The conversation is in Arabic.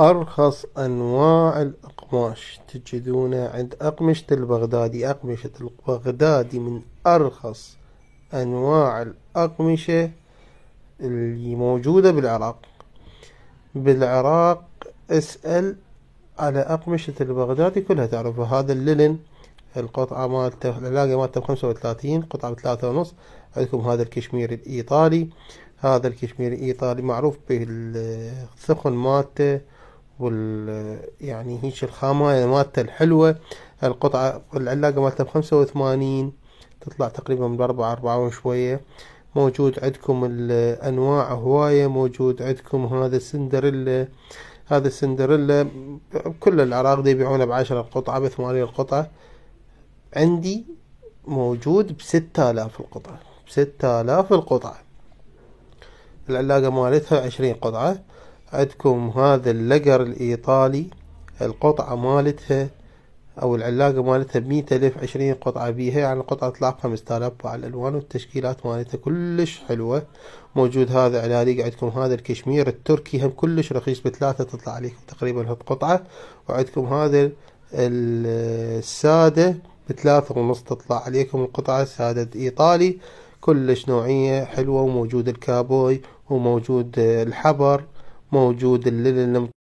أرخص أنواع الأقماش تجدونه عند أقمشة البغدادي أقمشة البغدادي من أرخص أنواع الأقمشة اللي موجودة بالعراق بالعراق اسأل على أقمشة البغدادي كلها تعرفها هذا الليلن القطعة مالته العلاقة مالته بخمسة وثلاثين قطعة بثلاثة ونص عندكم هذا الكشمير الإيطالي هذا الكشمير الإيطالي معروف به الثخن مالته وال يعني هيك الخامة مالته الحلوة القطعة العلاقة مالته بخمسة وثمانين تطلع تقريبا بأربعة أربعة وشوية موجود عندكم الأنواع هواية موجود عندكم هذا السندريلا هذا السندريلا كل العراق دي يبيعونه بعشرة القطعة بثمانية القطعة عندي موجود بستة آلاف القطعة بستة آلاف القطعة العلاقة مالتها عشرين قطعة عندكم هذا اللقر الإيطالي القطعة مالتها أو العلاقة مالتها بمية ألف عشرين قطعة بيها يعني القطعة تطلع خمسة آلاف على الألوان والتشكيلات مالتها كلش حلوة موجود هذا علاليق عندكم هذا الكشمير التركي هم كلش رخيص بثلاثة تطلع عليكم تقريبا هالقطعة وعندكم هذا السادة بثلاثة ونص تطلع عليكم القطعة سادة إيطالي كلش نوعية حلوة وموجود الكابوي وموجود الحبر موجود للمت...